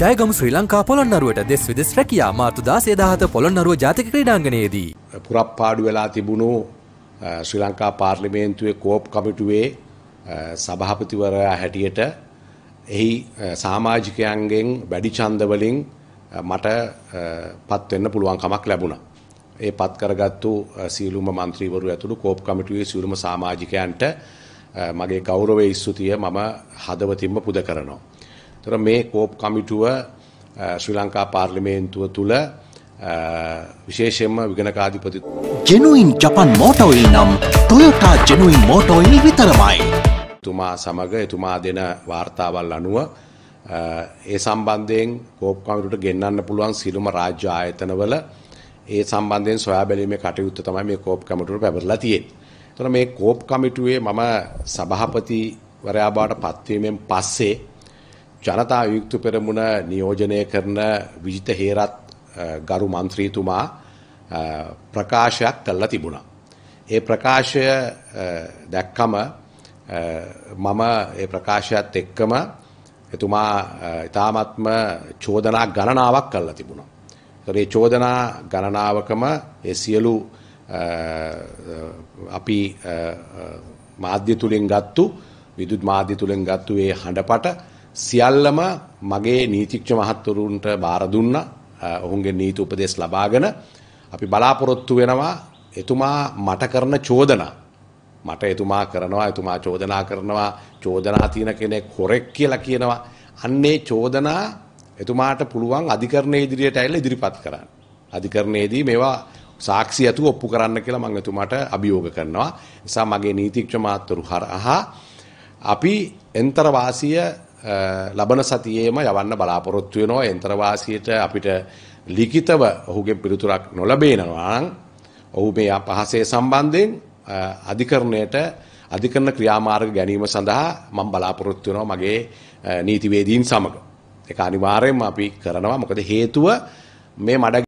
ජයගම ශ්‍රී ලංකා පොළොන්නරුවට දෙස් විදෙස් රැකයා මාර්තු දාසේ දහත පොළොන්නරුව ජාතික ක්‍රීඩාංගණයේදී. පුරප්පාඩු වෙලා තිබුණු ශ්‍රී ලංකා පාර්ලිමේන්තුවේ කෝප් කමිටුවේ සභාපතිවරයා හැටියට එහි සාමාජිකයන්ගෙන් වැඩි චන්දවලින් මට පත්වෙන්න පුළුවන් කමක් ලැබුණ. ඒ පත් කරගත්තු සීලුම මන්ත්‍රීවරු ඇතුළු කෝප් කමිටුවේ සිරුම සාමාජිකයන්ට මගේ ගෞරවය ඉස්සුතිය මම හදවතින්ම පුද කරනවා. තොර මේ කෝප් කමිටුව ශ්‍රී ලංකා පාර්ලිමේන්තුව තුළ විශේෂයෙන්ම විගණකාධිපති ජෙනුයින් ජපන් මෝටෝයිල් නම් ටොයොටා ජෙනුයින් මෝටෝයිල් විතරමයි. තුමා සමග එතුමා දෙන වාර්තාවල් අනුව ඒ සම්බන්ධයෙන් කෝප් කමිටුට ගෙන්නන්න පුළුවන් සිරුම රාජ්‍ය ආයතනවල ඒ සම්බන්ධයෙන් සොයා බැලීමේ කටයුත්ත තමයි මේ කෝප් කමිටුවට පැවරලා තියෙන්නේ. එතකොට මේ කෝප් කමිටුවේ මම සභාපතිවරයා බවට පත්වීමෙන් පස්සේ ජනතා යුක්තු පෙරමුණ නියෝජනය කරන විජිත හේරත් ගරු මන්ත්‍රීතුමා ප්‍රකාශයක් කල්ලා තිබුණා. ඒ ප්‍රකාශය දැක්කම මම ඒ ප්‍රකාශයත් එක්කම එතුමා ඉතාමත්ම චෝදනා ගණනාවක් කල්ලා තිබුණා. ඒ චෝදනා ගණනාවකම ඒ සියලු අපි මාධ්‍ය තුලින් ගත්තු විදුත් මාධ්‍ය තුලින් ගත්තු ඒ හඬපට සියල්ලම මගේ නීතික්ෂ මහත්වරුන්ට බාර දුන්නා. ඔහුගේ නීති උපදෙස් ලබාගෙන අපි බලාපොරොත්තු වෙනවා එතුමා මට කරන චෝදනා මට එතුමා කරනවා එතුමා චෝදනා කරනවා චෝදනා තියෙන කෙනෙක් හොරෙක් කියලා කියනවා අන්නේ චෝදනා එතුමාට පුළුවන් අධිකරණයේ ඉදිරියට ඇවිල්ලා ඉදිරිපත් කරන්න. අධිකරණයේදී මේවා සාක්ෂි ඇතුව ඔප්පු කරන්න කියලා මම එතුමාට අභියෝග කරනවා. නිසා මගේ නීතිඥ මාතරු හරහා අපි එන්තර වාසිය ලබන සතියේම යවන්න බලාපොරොත්තු වෙනවා යන්ත්‍රවාසියට අපිට ලිඛිතව ඔහුගේ පිළිතුරක් නොලැබෙනවා නම් ඔහු මේ අපහාසය සම්බන්ධයෙන් අධිකරණයට අධිකරණ ක්‍රියාමාර්ග ගැනීම සඳහා මම බලාපොරොත්තු වෙනවා මගේ නීතිවේදීන් සමග ඒක අනිවාර්යයෙන්ම අපි කරනවා මොකද හේතුව මේ මඩ